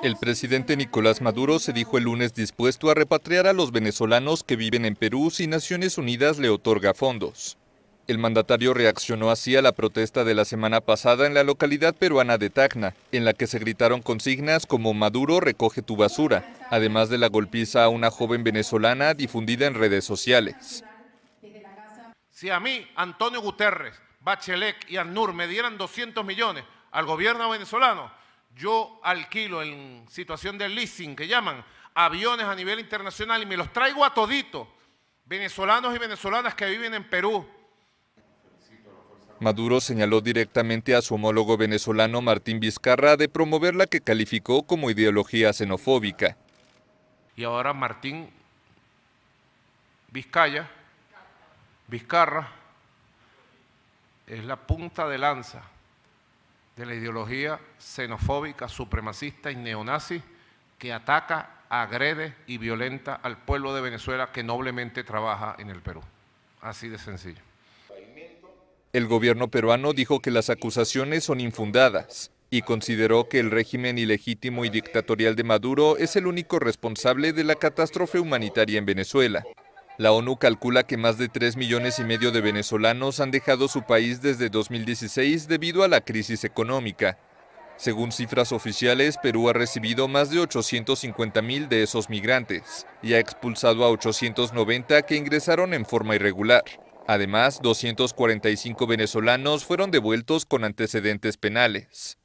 El presidente Nicolás Maduro se dijo el lunes dispuesto a repatriar a los venezolanos que viven en Perú si Naciones Unidas le otorga fondos. El mandatario reaccionó así a la protesta de la semana pasada en la localidad peruana de Tacna, en la que se gritaron consignas como Maduro recoge tu basura, además de la golpiza a una joven venezolana difundida en redes sociales. Si a mí, Antonio Guterres, Bachelet y ANUR me dieran 200 millones al gobierno venezolano, yo alquilo en situación de leasing, que llaman, aviones a nivel internacional y me los traigo a todito, venezolanos y venezolanas que viven en Perú. Maduro señaló directamente a su homólogo venezolano Martín Vizcarra de promover la que calificó como ideología xenofóbica. Y ahora Martín Vizcaya, Vizcarra, es la punta de lanza de la ideología xenofóbica, supremacista y neonazi que ataca, agrede y violenta al pueblo de Venezuela que noblemente trabaja en el Perú. Así de sencillo. El gobierno peruano dijo que las acusaciones son infundadas y consideró que el régimen ilegítimo y dictatorial de Maduro es el único responsable de la catástrofe humanitaria en Venezuela. La ONU calcula que más de 3 millones y medio de venezolanos han dejado su país desde 2016 debido a la crisis económica. Según cifras oficiales, Perú ha recibido más de 850 mil de esos migrantes y ha expulsado a 890 que ingresaron en forma irregular. Además, 245 venezolanos fueron devueltos con antecedentes penales.